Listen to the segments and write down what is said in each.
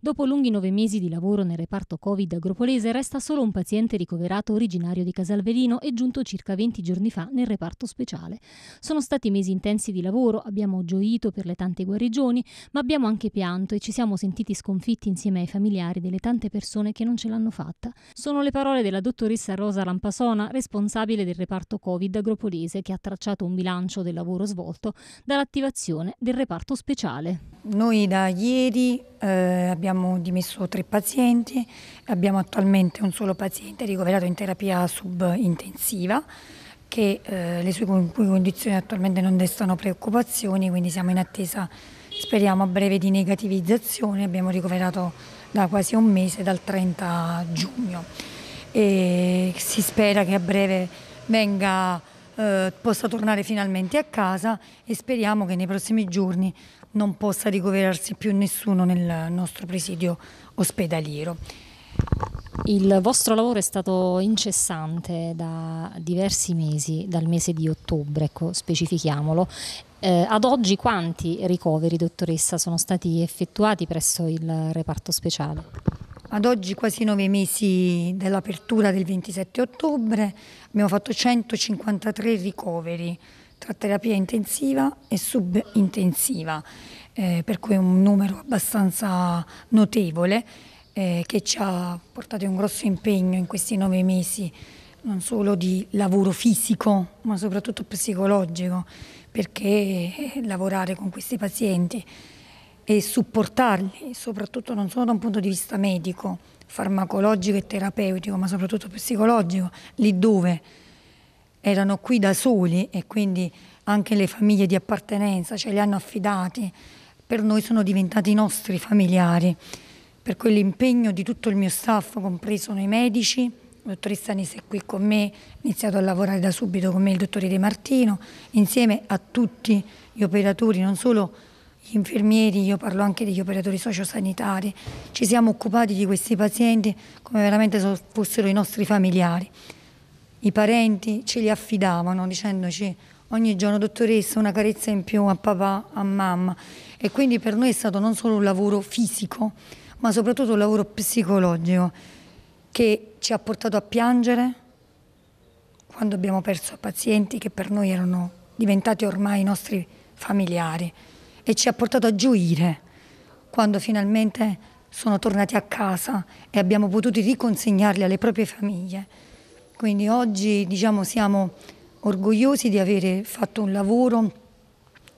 Dopo lunghi nove mesi di lavoro nel reparto Covid a Gropolese resta solo un paziente ricoverato originario di Casalvelino e giunto circa 20 giorni fa nel reparto speciale. Sono stati mesi intensi di lavoro, abbiamo gioito per le tante guarigioni, ma abbiamo anche pianto e ci siamo sentiti sconfitti insieme ai familiari delle tante persone che non ce l'hanno fatta. Sono le parole della dottoressa Rosa Lampasona, responsabile del reparto Covid a Gropolese, che ha tracciato un bilancio del lavoro svolto dall'attivazione del reparto speciale. Noi da ieri eh, abbiamo dimesso tre pazienti, abbiamo attualmente un solo paziente ricoverato in terapia subintensiva che eh, le sue condizioni attualmente non destano preoccupazioni, quindi siamo in attesa, speriamo, a breve di negativizzazione. Abbiamo ricoverato da quasi un mese, dal 30 giugno. E si spera che a breve venga eh, possa tornare finalmente a casa e speriamo che nei prossimi giorni non possa ricoverarsi più nessuno nel nostro presidio ospedaliero. Il vostro lavoro è stato incessante da diversi mesi, dal mese di ottobre, ecco, specifichiamolo. Eh, ad oggi quanti ricoveri, dottoressa, sono stati effettuati presso il reparto speciale? Ad oggi, quasi nove mesi dall'apertura del 27 ottobre, abbiamo fatto 153 ricoveri tra terapia intensiva e subintensiva, eh, per cui un numero abbastanza notevole eh, che ci ha portato un grosso impegno in questi nove mesi, non solo di lavoro fisico, ma soprattutto psicologico, perché lavorare con questi pazienti e supportarli, soprattutto non solo da un punto di vista medico, farmacologico e terapeutico, ma soprattutto psicologico, lì dove erano qui da soli e quindi anche le famiglie di appartenenza ce li hanno affidati, per noi sono diventati i nostri familiari. Per quell'impegno di tutto il mio staff, compreso noi medici, la dottoressa Nese è qui con me, ha iniziato a lavorare da subito con me il dottore De Martino, insieme a tutti gli operatori, non solo gli infermieri, io parlo anche degli operatori sociosanitari, ci siamo occupati di questi pazienti come veramente fossero i nostri familiari. I parenti ce li affidavano dicendoci ogni giorno dottoressa una carezza in più a papà, a mamma e quindi per noi è stato non solo un lavoro fisico ma soprattutto un lavoro psicologico che ci ha portato a piangere quando abbiamo perso pazienti che per noi erano diventati ormai i nostri familiari e ci ha portato a gioire quando finalmente sono tornati a casa e abbiamo potuto riconsegnarli alle proprie famiglie. Quindi oggi diciamo, siamo orgogliosi di aver fatto un lavoro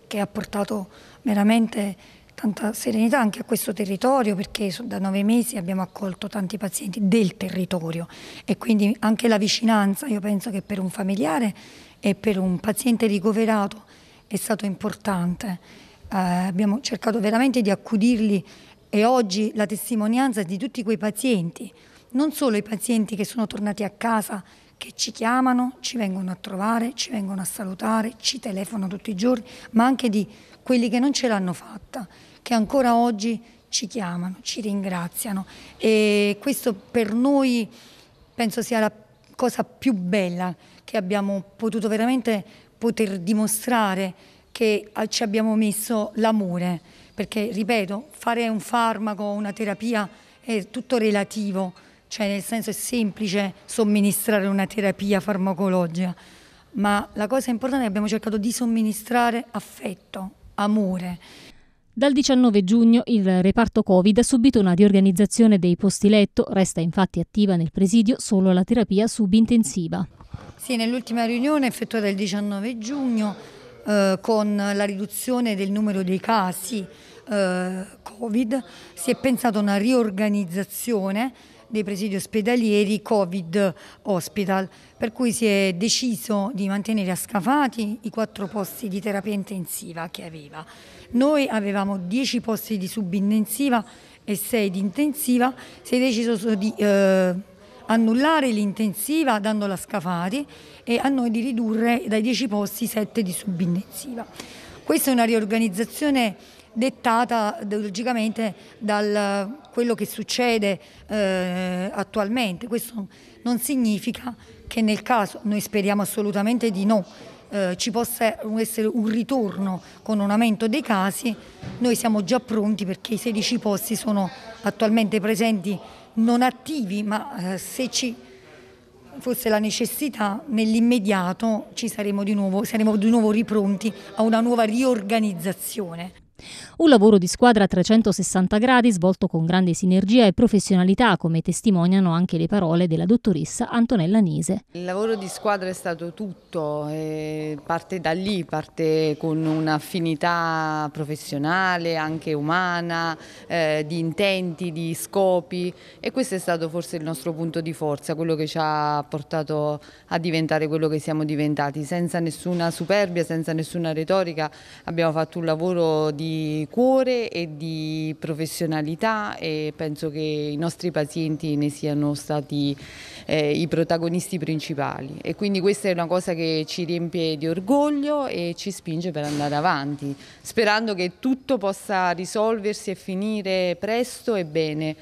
che ha portato veramente tanta serenità anche a questo territorio perché da nove mesi abbiamo accolto tanti pazienti del territorio e quindi anche la vicinanza, io penso che per un familiare e per un paziente ricoverato è stato importante eh, abbiamo cercato veramente di accudirli e oggi la testimonianza di tutti quei pazienti, non solo i pazienti che sono tornati a casa, che ci chiamano, ci vengono a trovare, ci vengono a salutare, ci telefonano tutti i giorni, ma anche di quelli che non ce l'hanno fatta, che ancora oggi ci chiamano, ci ringraziano e questo per noi penso sia la cosa più bella che abbiamo potuto veramente poter dimostrare che ah, ci abbiamo messo l'amore, perché ripeto, fare un farmaco, o una terapia è tutto relativo, cioè nel senso è semplice somministrare una terapia farmacologica, ma la cosa importante è che abbiamo cercato di somministrare affetto, amore. Dal 19 giugno il reparto Covid ha subito una riorganizzazione dei posti letto, resta infatti attiva nel presidio solo la terapia subintensiva. Sì, nell'ultima riunione effettuata il 19 giugno eh, con la riduzione del numero dei casi eh, Covid, si è pensato a una riorganizzazione dei presidi ospedalieri Covid Hospital, per cui si è deciso di mantenere a Scafati i quattro posti di terapia intensiva che aveva. Noi avevamo 10 posti di subintensiva e 6 di intensiva, si è deciso di eh, annullare l'intensiva dandola a Scafati e a noi di ridurre dai 10 posti 7 di subintensiva. Questa è una riorganizzazione dettata logicamente da quello che succede eh, attualmente. Questo non significa che nel caso, noi speriamo assolutamente di no, eh, ci possa essere un ritorno con un aumento dei casi, noi siamo già pronti perché i 16 posti sono attualmente presenti non attivi, ma eh, se ci fosse la necessità nell'immediato saremo saremo di nuovo ripronti a una nuova riorganizzazione. Un lavoro di squadra a 360 gradi svolto con grande sinergia e professionalità, come testimoniano anche le parole della dottoressa Antonella Nise. Il lavoro di squadra è stato tutto, eh, parte da lì, parte con un'affinità professionale, anche umana, eh, di intenti, di scopi e questo è stato forse il nostro punto di forza, quello che ci ha portato a diventare quello che siamo diventati, senza nessuna superbia, senza nessuna retorica, abbiamo fatto un lavoro di cuore e di professionalità e penso che i nostri pazienti ne siano stati eh, i protagonisti principali e quindi questa è una cosa che ci riempie di orgoglio e ci spinge per andare avanti, sperando che tutto possa risolversi e finire presto e bene.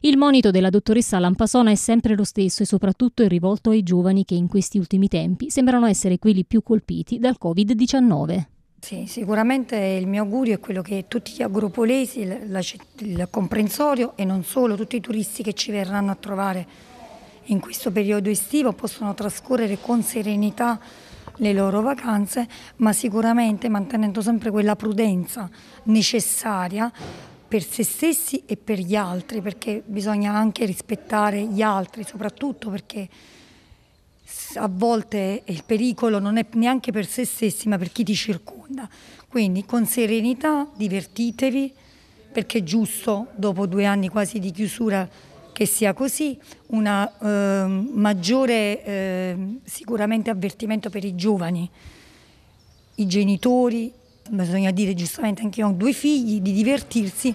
Il monito della dottoressa Lampasona è sempre lo stesso e soprattutto è rivolto ai giovani che in questi ultimi tempi sembrano essere quelli più colpiti dal Covid-19. Sì, sicuramente il mio augurio è quello che tutti gli agropolesi, il comprensorio e non solo, tutti i turisti che ci verranno a trovare in questo periodo estivo possono trascorrere con serenità le loro vacanze, ma sicuramente mantenendo sempre quella prudenza necessaria per se stessi e per gli altri, perché bisogna anche rispettare gli altri, soprattutto perché a volte il pericolo non è neanche per se stessi ma per chi ti circonda. Quindi con serenità divertitevi perché è giusto dopo due anni quasi di chiusura che sia così, un eh, maggiore eh, sicuramente avvertimento per i giovani, i genitori, bisogna dire giustamente anche io ho due figli, di divertirsi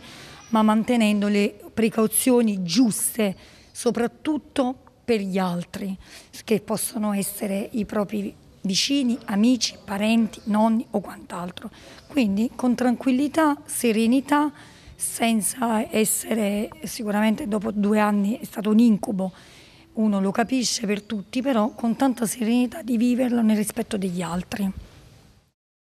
ma mantenendo le precauzioni giuste, soprattutto per gli altri, che possono essere i propri vicini, amici, parenti, nonni o quant'altro. Quindi con tranquillità, serenità, senza essere sicuramente dopo due anni è stato un incubo, uno lo capisce per tutti, però con tanta serenità di viverlo nel rispetto degli altri.